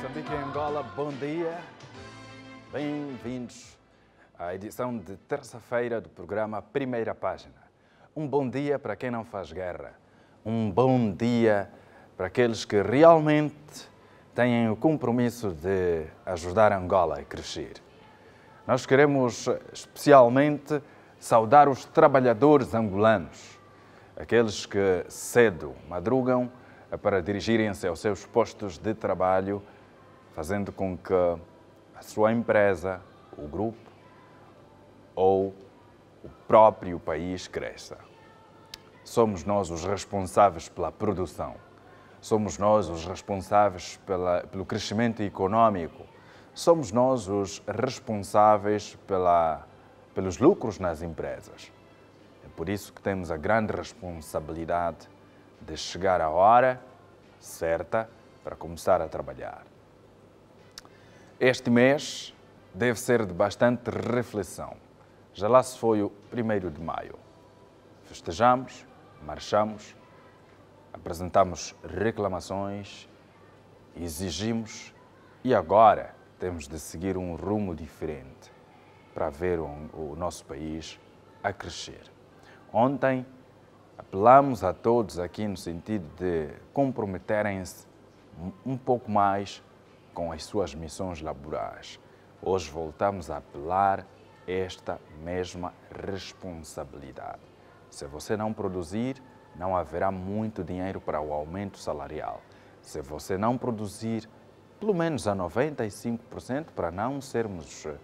Moçambique e Angola, bom dia. Bem-vindos à edição de terça-feira do programa Primeira Página. Um bom dia para quem não faz guerra. Um bom dia para aqueles que realmente têm o compromisso de ajudar Angola a crescer. Nós queremos especialmente saudar os trabalhadores angolanos, aqueles que cedo madrugam para dirigirem-se aos seus postos de trabalho fazendo com que a sua empresa, o grupo ou o próprio país cresça. Somos nós os responsáveis pela produção, somos nós os responsáveis pela, pelo crescimento econômico, somos nós os responsáveis pela, pelos lucros nas empresas. É por isso que temos a grande responsabilidade de chegar à hora certa para começar a trabalhar. Este mês deve ser de bastante reflexão. Já lá se foi o 1 de maio. Festejamos, marchamos, apresentamos reclamações, exigimos e agora temos de seguir um rumo diferente para ver o nosso país a crescer. Ontem apelamos a todos aqui no sentido de comprometerem-se um pouco mais com as suas missões laborais. Hoje voltamos a apelar esta mesma responsabilidade. Se você não produzir, não haverá muito dinheiro para o aumento salarial. Se você não produzir, pelo menos a 95%, para não sermos eh,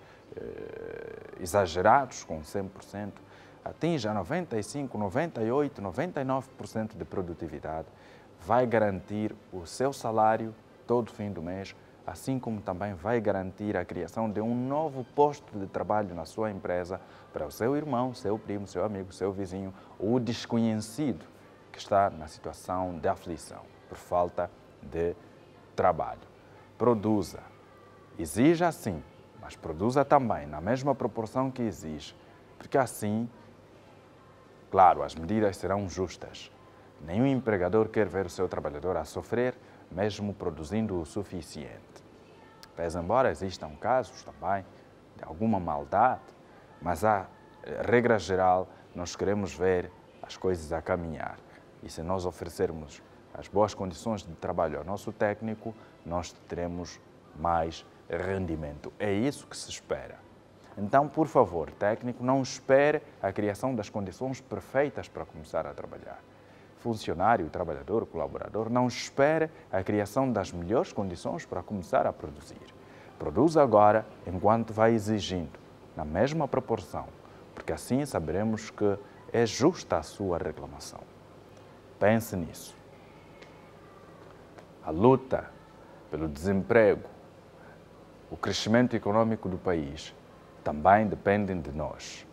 exagerados com 100%, atinja 95, 98, 99% de produtividade, vai garantir o seu salário todo fim do mês assim como também vai garantir a criação de um novo posto de trabalho na sua empresa para o seu irmão, seu primo, seu amigo, seu vizinho ou desconhecido que está na situação de aflição por falta de trabalho. Produza, exija sim, mas produza também na mesma proporção que exige, porque assim, claro, as medidas serão justas. Nenhum empregador quer ver o seu trabalhador a sofrer mesmo produzindo o suficiente. Pés embora existam casos também de alguma maldade, mas a eh, regra geral, nós queremos ver as coisas a caminhar. E se nós oferecermos as boas condições de trabalho ao nosso técnico, nós teremos mais rendimento. É isso que se espera. Então, por favor, técnico, não espere a criação das condições perfeitas para começar a trabalhar funcionário, trabalhador, colaborador não espera a criação das melhores condições para começar a produzir. Produz agora enquanto vai exigindo, na mesma proporção, porque assim saberemos que é justa a sua reclamação. Pense nisso. A luta pelo desemprego, o crescimento econômico do país também dependem de nós.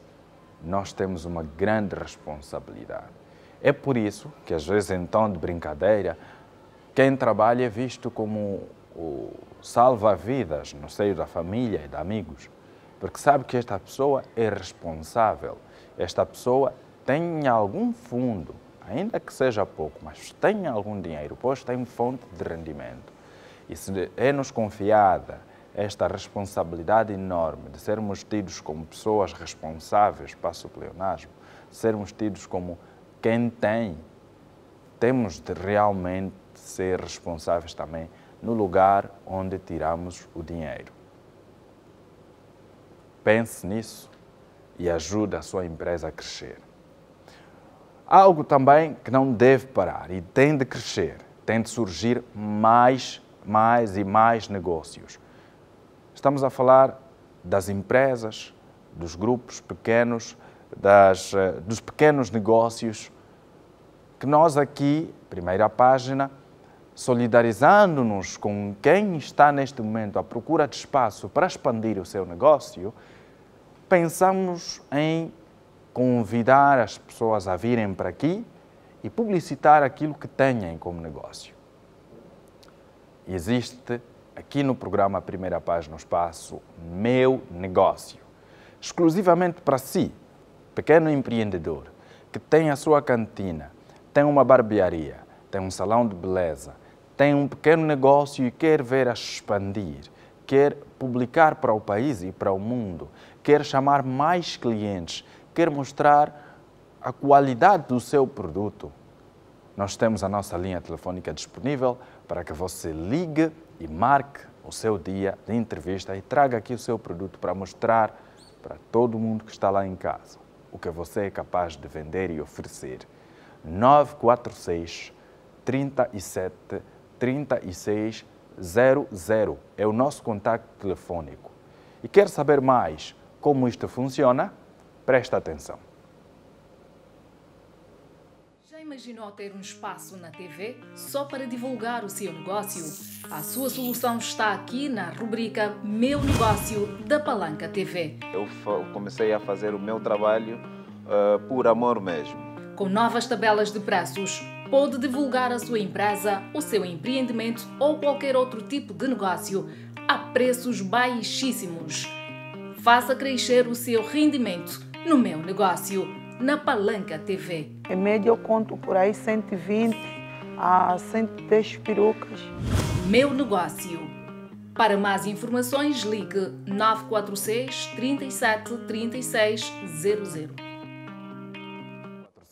Nós temos uma grande responsabilidade. É por isso que, às vezes, então, de brincadeira, quem trabalha é visto como o salva-vidas no seio da família e de amigos, porque sabe que esta pessoa é responsável, esta pessoa tem algum fundo, ainda que seja pouco, mas tem algum dinheiro, pois tem fonte de rendimento. E se é-nos confiada esta responsabilidade enorme de sermos tidos como pessoas responsáveis para o pleonasmo, sermos tidos como quem tem, temos de realmente ser responsáveis também no lugar onde tiramos o dinheiro. Pense nisso e ajude a sua empresa a crescer. Algo também que não deve parar e tem de crescer, tem de surgir mais, mais e mais negócios. Estamos a falar das empresas, dos grupos pequenos, das, eh, dos pequenos negócios que nós aqui, primeira página, solidarizando-nos com quem está neste momento à procura de espaço para expandir o seu negócio, pensamos em convidar as pessoas a virem para aqui e publicitar aquilo que têm como negócio. Existe aqui no programa Primeira Página no Espaço Meu Negócio, exclusivamente para si, pequeno empreendedor que tem a sua cantina, tem uma barbearia, tem um salão de beleza, tem um pequeno negócio e quer ver a expandir, quer publicar para o país e para o mundo, quer chamar mais clientes, quer mostrar a qualidade do seu produto, nós temos a nossa linha telefónica disponível para que você ligue e marque o seu dia de entrevista e traga aqui o seu produto para mostrar para todo mundo que está lá em casa o que você é capaz de vender e oferecer. 946 37 36 00. É o nosso contato telefônico. E quer saber mais como isto funciona? Presta atenção. Já imaginou ter um espaço na TV só para divulgar o seu negócio? A sua solução está aqui na rubrica Meu Negócio da Palanca TV. Eu comecei a fazer o meu trabalho uh, por amor mesmo com novas tabelas de preços, pode divulgar a sua empresa, o seu empreendimento ou qualquer outro tipo de negócio a preços baixíssimos. Faça crescer o seu rendimento no meu negócio, na Palanca TV. Em média, eu conto por aí 120 a 110 perucas. Meu negócio. Para mais informações, ligue 946 37 36 00.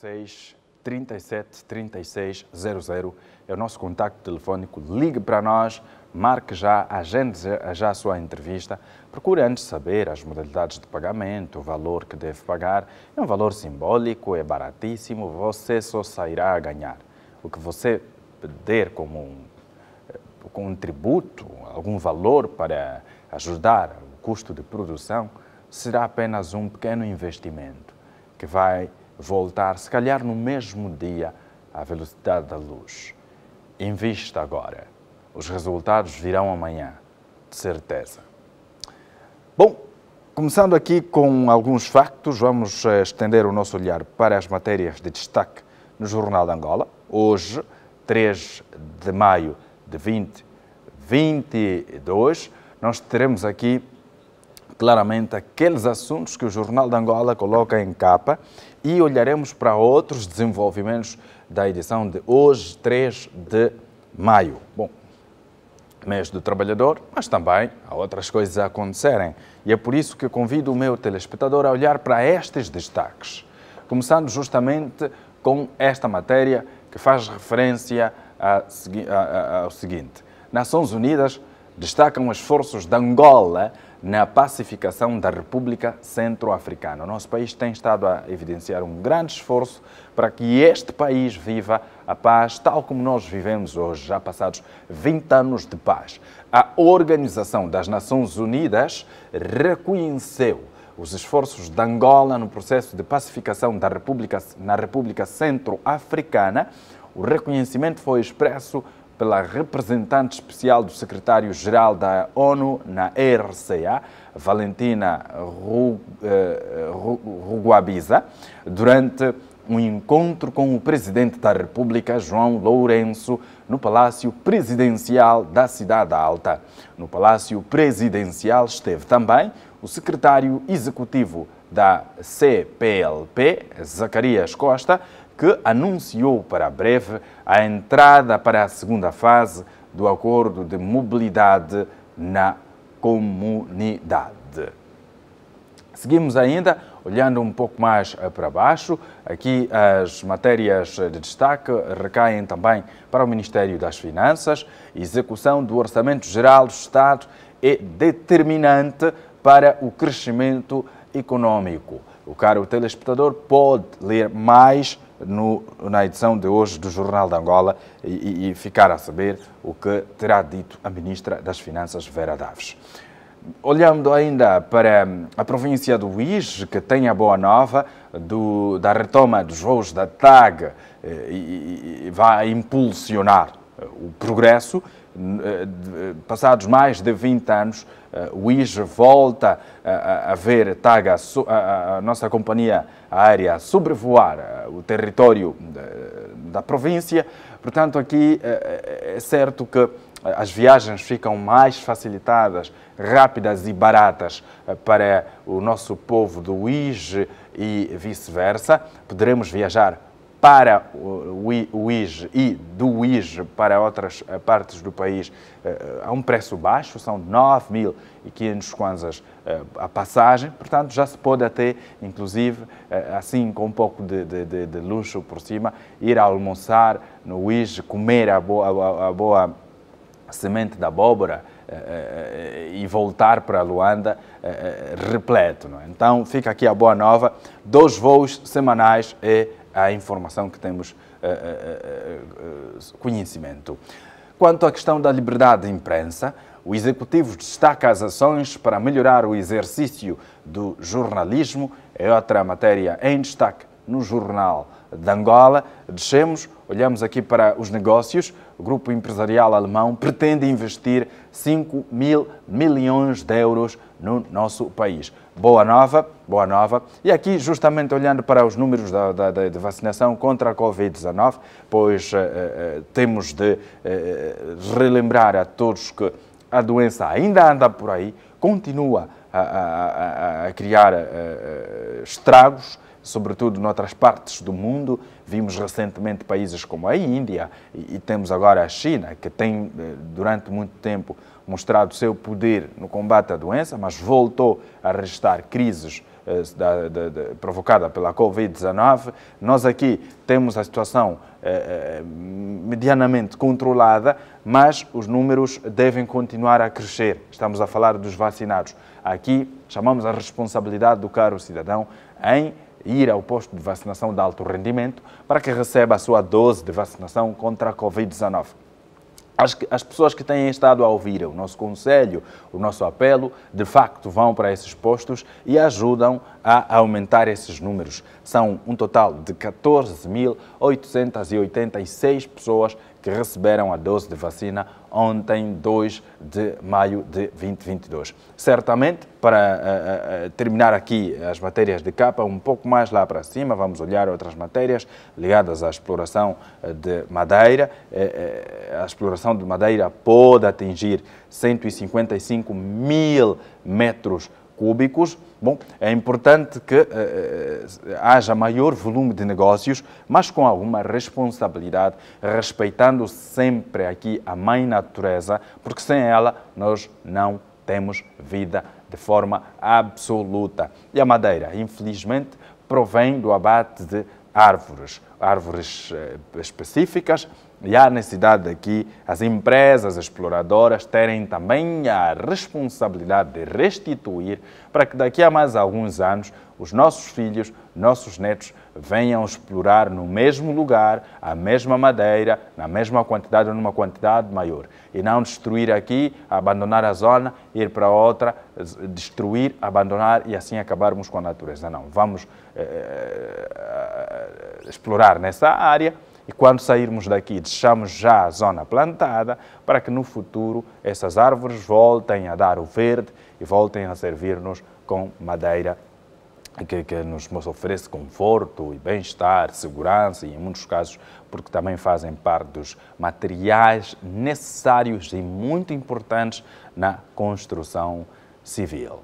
36 37 36 00 é o nosso contacto telefónico. Ligue para nós, marque já, agende já a sua entrevista. Procure antes saber as modalidades de pagamento, o valor que deve pagar. É um valor simbólico, é baratíssimo, você só sairá a ganhar. O que você der como um, eh, como um tributo, algum valor para ajudar o custo de produção, será apenas um pequeno investimento que vai voltar, se calhar no mesmo dia, à velocidade da luz. Invista agora. Os resultados virão amanhã, de certeza. Bom, começando aqui com alguns factos, vamos eh, estender o nosso olhar para as matérias de destaque no Jornal de Angola. Hoje, 3 de maio de 2022, nós teremos aqui claramente aqueles assuntos que o Jornal de Angola coloca em capa e olharemos para outros desenvolvimentos da edição de hoje, 3 de maio. Bom, mês do trabalhador, mas também há outras coisas a acontecerem e é por isso que convido o meu telespectador a olhar para estes destaques, começando justamente com esta matéria que faz referência ao seguinte. Nações Unidas destacam esforços de Angola na pacificação da República Centro-Africana. O nosso país tem estado a evidenciar um grande esforço para que este país viva a paz tal como nós vivemos hoje, já passados 20 anos de paz. A Organização das Nações Unidas reconheceu os esforços de Angola no processo de pacificação da República, na República Centro-Africana. O reconhecimento foi expresso pela representante especial do secretário-geral da ONU na RCA, Valentina eh, Ruguabiza, durante um encontro com o presidente da República, João Lourenço, no Palácio Presidencial da Cidade Alta. No Palácio Presidencial esteve também o secretário executivo da CPLP, Zacarias Costa, que anunciou para breve a entrada para a segunda fase do Acordo de Mobilidade na Comunidade. Seguimos ainda olhando um pouco mais eh, para baixo. Aqui as matérias de destaque recaem também para o Ministério das Finanças. Execução do Orçamento Geral do Estado é determinante para o crescimento econômico. O caro telespectador pode ler mais no, na edição de hoje do Jornal de Angola e, e ficar a saber o que terá dito a Ministra das Finanças, Vera Daves. Olhando ainda para hum, a província do Uís, que tem a boa nova do, da retoma dos voos da TAG eh, e, e, e vai impulsionar eh, o progresso, passados mais de 20 anos, eh, o ISRE volta eh, a, ver TAGA, a, nossa companhia aérea, sobrevoar eh, o território da província. Portanto, aqui é certo que as viagens ficam mais facilitadas, rápidas e baratas para o nosso povo do ISRE e vice-versa. Poderemos viajar para o IJ e do IJ para outras eh, partes do país a eh, eh, um preço baixo, são 9.500 kwanzas a passagem, portanto já se pode até, inclusive, assim com um pouco de, de, de luxo por cima, ir almoçar no IJ, comer a boa, a boa semente da abóbora, e voltar para Luanda repleto. É? Então fica aqui a boa nova, dois voos semanais e é à informação que temos eh, eh, eh, conhecimento. Quanto à questão da liberdade de imprensa, o Executivo destaca as ações para melhorar o exercício do jornalismo, é outra matéria em destaque no Jornal de Angola. Descemos, olhamos aqui para os negócios. O grupo empresarial alemão pretende investir 5 mil milhões de euros no nosso país. Boa nova, boa nova. E aqui, justamente olhando para os números da, da, da de vacinação contra a Covid-19, pois eh, eh temos de eh, eh, relembrar a todos que a doença ainda anda por aí, continua a, a, a criar eh, estragos, sobretudo noutras partes do mundo. Vimos recentemente países como a Índia e, e temos agora a China, que tem, durante muito tempo, mostrado seu poder no combate à doença, mas voltou a registrar crises eh, da, provocada pela Covid-19. Nós aqui temos a situação eh, eh, medianamente controlada, mas os números devem continuar a crescer. Estamos a falar dos vacinados. Aqui chamamos a responsabilidade do caro cidadão em ir ao posto de vacinação de alto rendimento para que receba a sua dose de vacinação contra a Covid-19 as, as pessoas que têm estado a ouvir o nosso conselho, o nosso apelo, de facto vão para esses postos e ajudam a aumentar esses números. São um total de 14.886 pessoas que receberam a dose de vacina ontem, 2 de maio de 2022. Certamente, para uh, uh, terminar aqui as matérias de capa, um pouco mais lá para cima, vamos olhar outras matérias ligadas à exploração de madeira. A exploração de madeira pode atingir 155 mil metros cúbicos, bom, é importante que eh, eh, haja maior volume de negócios, mas com alguma responsabilidade, respeitando sempre aqui a mãe natureza, porque sem ela nós não temos vida de forma absoluta. E a madeira, infelizmente, provém do abate de árvores, árvores eh, específicas e há necessidade aqui as empresas exploradoras terem também a responsabilidade de restituir para que daqui a mais alguns anos os nossos filhos, nossos netos venham explorar no mesmo lugar, a mesma madeira, na mesma quantidade ou numa quantidade maior. E não destruir aqui, abandonar a zona, ir para outra, destruir, abandonar e assim acabarmos com a natureza. Não, vamos eh, eh explorar nessa área e quando sairmos daqui, deixamos já a zona plantada para que no futuro essas árvores voltem a dar o verde e voltem a servir-nos com madeira que, que, nos oferece conforto e bem-estar, segurança e, em muitos casos, porque também fazem parte dos materiais necessários e muito importantes na construção civil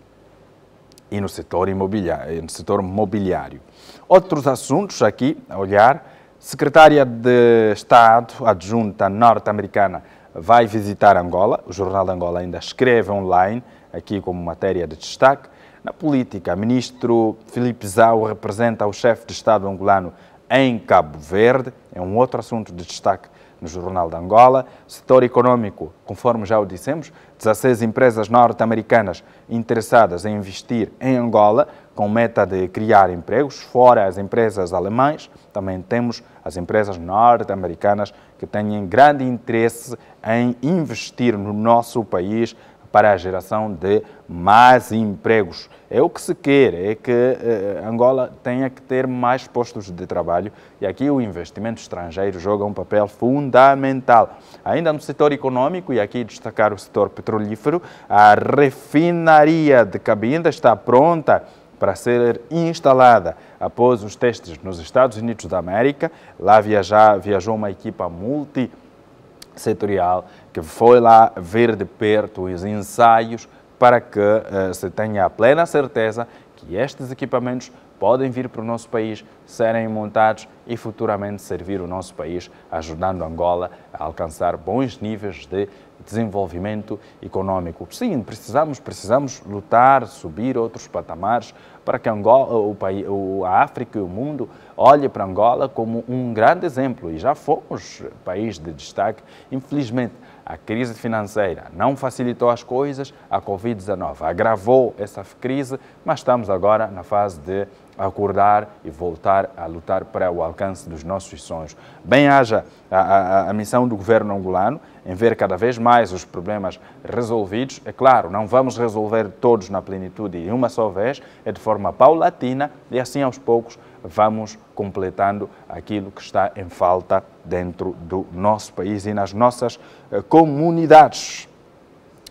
e no setor imobiliário, no setor mobiliário. Outros assuntos aqui a olhar Secretária de Estado adjunta norte-americana vai visitar Angola. O Jornal de Angola ainda escreve online, aqui como matéria de destaque. Na política, ministro Felipe Zau representa o chefe de Estado angolano em Cabo Verde. É um outro assunto de destaque no Jornal de Angola. Setor econômico, conforme já o dissemos, 16 empresas norte-americanas interessadas em investir em Angola com meta de criar empregos, fora as empresas alemãs, também temos as empresas norte-americanas que têm grande interesse em investir no nosso país para a geração de mais empregos. É o que se quer, é que eh, Angola tenha que ter mais postos de trabalho e aqui o investimento estrangeiro joga um papel fundamental. Ainda no setor econômico, e aqui destacar o setor petrolífero, a refinaria de Cabinda está pronta para ser instalada. Após os testes nos Estados Unidos da América, lá viajar, viajou uma equipa multissetorial que foi lá ver de perto os ensaios para que eh, se tenha a plena certeza que estes equipamentos podem vir para o nosso país, serem montados e futuramente servir o nosso país, ajudando Angola a alcançar bons níveis de desenvolvimento econômico. Sim, precisamos, precisamos lutar, subir outros patamares para que Angola, o país, a África e o mundo olhe para Angola como um grande exemplo. E já fomos país de destaque. Infelizmente, a crise financeira não facilitou as coisas, a Covid-19 agravou essa crise, mas estamos agora na fase de acordar e voltar a lutar para o alcance dos nossos sonhos. Bem haja a, a, a, missão do governo angolano em ver cada vez mais os problemas resolvidos. É claro, não vamos resolver todos na plenitude e uma só vez, é de forma paulatina e assim aos poucos vamos completando aquilo que está em falta dentro do nosso país e nas nossas eh, comunidades.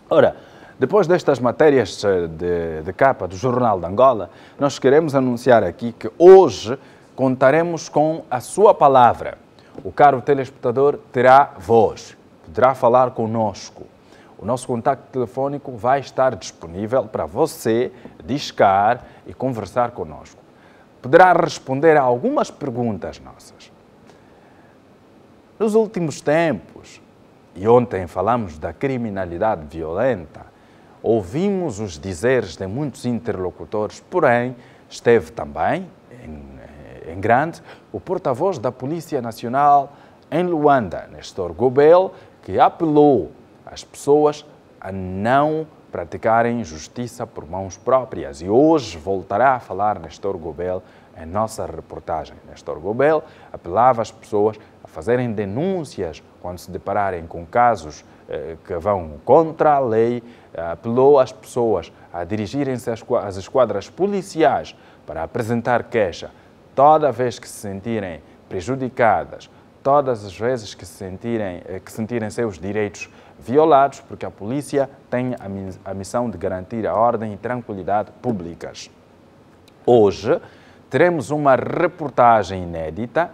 Ora, depois destas matérias eh, de, de capa do Jornal de Angola, nós queremos anunciar aqui que hoje contaremos com a sua palavra. O caro telespectador terá voz, poderá falar conosco. O nosso contacto telefónico vai estar disponível para você discar e conversar conosco poderá responder a algumas perguntas nossas. Nos últimos tempos, e ontem falamos da criminalidade violenta, ouvimos os dizeres de muitos interlocutores, porém, esteve também, em, eh, em grande, o porta-voz da Polícia Nacional em Luanda, Nestor Gobel, que apelou às pessoas a não praticarem justiça por mãos próprias. E hoje voltará a falar Nestor Gobel é a nossa reportagem nesta Orgobel apelava as pessoas a fazerem denúncias quando se depararem com casos eh, que vão contra a lei, eh, apelou às pessoas a dirigirem-se às esquadras policiais para apresentar queixa toda vez que se sentirem prejudicadas, todas as vezes que, se sentirem, eh, que sentirem seus direitos violados, porque a polícia tem a missão de garantir a ordem e tranquilidade públicas. Hoje, teremos uma reportagem inédita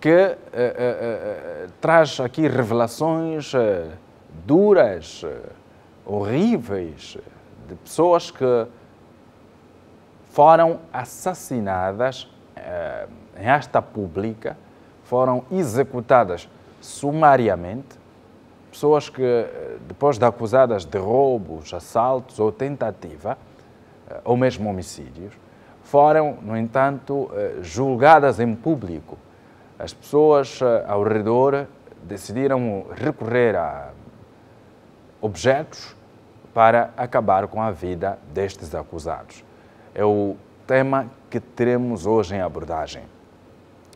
que eh, eh, eh, traz aqui revelações duras, horríveis, de pessoas que foram assassinadas em esta pública, foram executadas sumariamente, pessoas que, depois de acusadas de roubos, assaltos ou tentativa, ou mesmo homicídios, foram, no entanto, eh, julgadas em público. As pessoas eh, ao redor decidiram recorrer a objetos para acabar com a vida destes acusados. É o tema que teremos hoje em abordagem.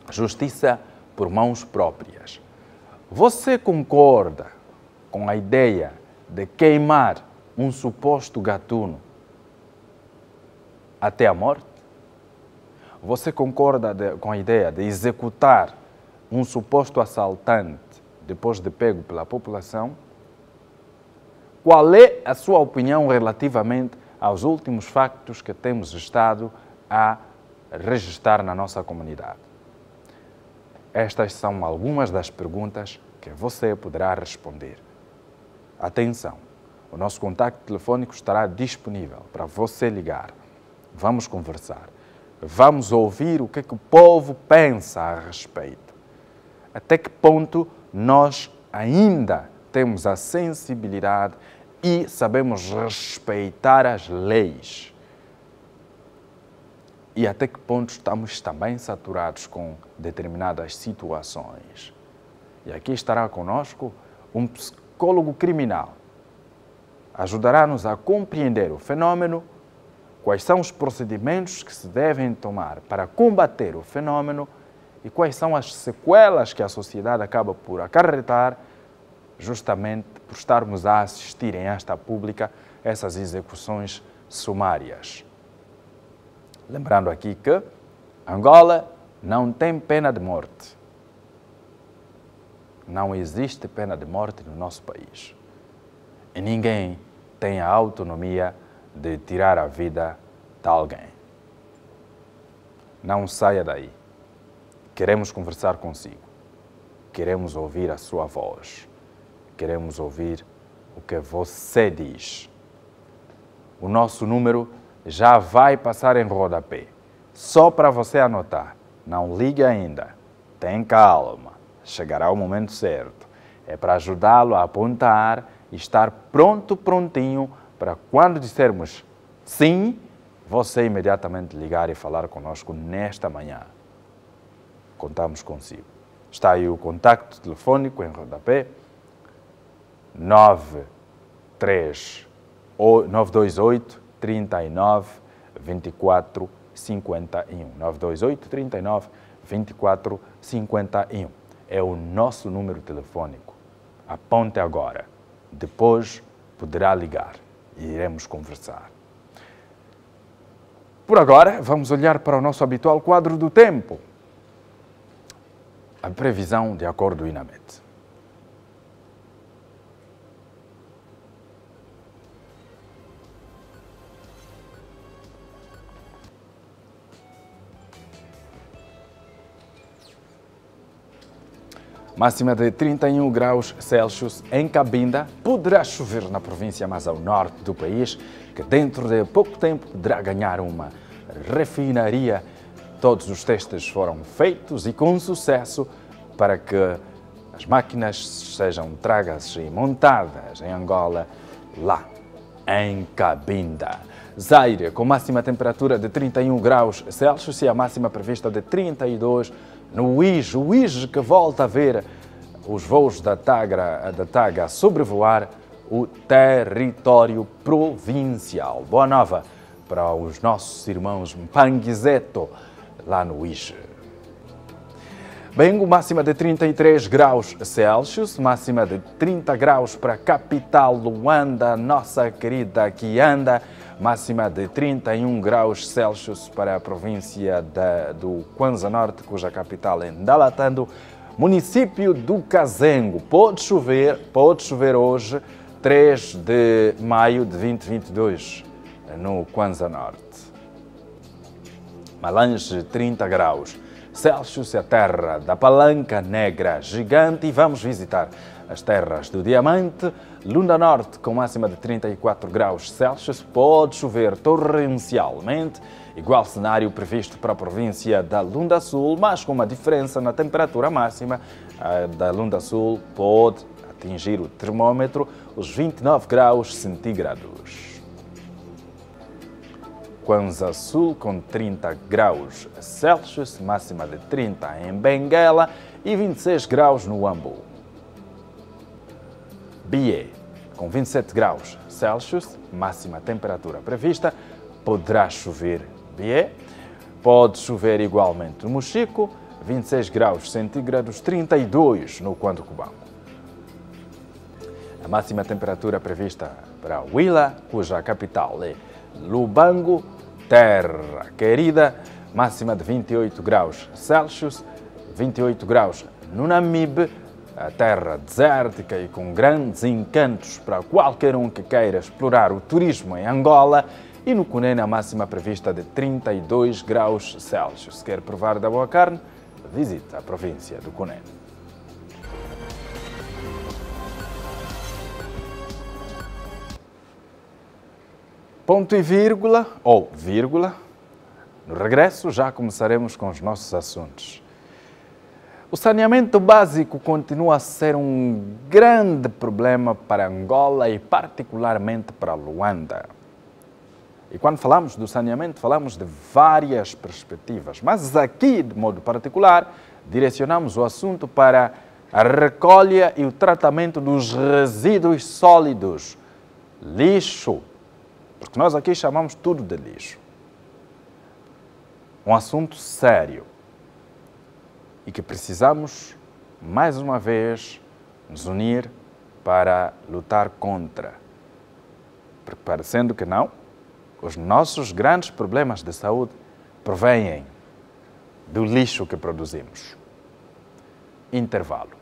Justiça por mãos próprias. Você concorda com a ideia de queimar um suposto gatuno até a morte? Você concorda de, com a ideia de executar um suposto assaltante depois de pego pela população? Qual é a sua opinião relativamente aos últimos factos que temos estado a registrar na nossa comunidade? Estas são algumas das perguntas que você poderá responder. Atenção, o nosso contacto telefônico estará disponível para você ligar. Vamos conversar. Vamos ouvir o que é que o povo pensa a respeito. Até que ponto nós ainda temos a sensibilidade e sabemos respeitar as leis. E até que ponto estamos também saturados com determinadas situações. E aqui estará conosco um psicólogo criminal. Ajudará-nos a compreender o fenômeno quais são os procedimentos que se devem tomar para combater o fenômeno e quais são as sequelas que a sociedade acaba por acarretar justamente por estarmos a assistir em esta pública essas execuções sumárias. Lembrando aqui que Angola não tem pena de morte. Não existe pena de morte no nosso país. E ninguém tem a autonomia de tirar a vida de alguém. Não saia daí. Queremos conversar consigo. Queremos ouvir a sua voz. Queremos ouvir o que você diz. O nosso número já vai passar em rodapé. Só para você anotar. Não ligue ainda. Tem calma. Chegará o momento certo. É para ajudá-lo a apontar e estar pronto, prontinho para quando dissermos sim, você imediatamente ligar e falar conosco nesta manhã. Contamos consigo. Está aí o contacto telefônico em rodapé 93 928 39 24 51 928 39 24 51 é o nosso número telefônico. Aponte agora. Depois poderá ligar e iremos conversar. Por agora, vamos olhar para o nosso habitual quadro do tempo. A previsão de acordo com o INAMET. Máxima de 31 graus Celsius em Cabinda. Poderá chover na província mais ao norte do país, que dentro de pouco tempo poderá ganhar uma refinaria. Todos os testes foram feitos e com sucesso para que as máquinas sejam tragas e montadas em Angola, lá em Cabinda. Zaire, com máxima temperatura de 31 graus Celsius e a máxima prevista de 32 graus no Uige, o Uige que volta a ver os voos da Tagra, da Taga sobrevoar o território provincial. Boa nova para os nossos irmãos Mpanguizeto, lá no Uige. Bengo, máxima de 33 graus Celsius, máxima de 30 graus para a capital Luanda, nossa querida Quianda, máxima de 31 graus Celsius para a província da, do Kwanza Norte, cuja capital é Ndalatando, município do Cazengo. Pode chover, pode chover hoje, 3 de maio de 2022, no Kwanza Norte. Malange, 30 graus. Celsius é a terra da palanca negra gigante e vamos visitar as terras do diamante. Lunda Norte, com máxima de 34 graus Celsius, pode chover torrencialmente. Igual cenário previsto para a província da Lunda Sul, mas com uma diferença na temperatura máxima a da Lunda Sul pode atingir o termômetro os 29 graus centígrados. Kwanza Sul com 30 graus Celsius, máxima de 30 em Benguela e 26 graus no Ambu. Bié, com 27 graus Celsius, máxima temperatura prevista, poderá chover Bié. Pode chover igualmente no Mochico, 26 graus centígrados, 32 no Cubango. A máxima temperatura prevista para Huila, cuja capital é Lubango, terra querida, máxima de 28 graus Celsius, 28 graus no Namibe, a terra desértica e com grandes encantos para qualquer um que queira explorar o turismo em Angola, e no Cunene a máxima prevista de 32 graus Celsius. Se quer provar da boa carne? Visite a província do Cunene. ponto e vírgula, ou vírgula. No regresso, já começaremos com os nossos assuntos. O saneamento básico continua a ser um grande problema para Angola e, particularmente, para Luanda. E quando falamos do saneamento, falamos de várias perspectivas, mas aqui, de modo particular, direcionamos o assunto para a recolha e o tratamento dos resíduos sólidos, lixo, porque nós aqui chamamos tudo de lixo. Um assunto sério e que precisamos, mais uma vez, nos unir para lutar contra. Porque, parecendo que não, os nossos grandes problemas de saúde provêm do lixo que produzimos. Intervalo.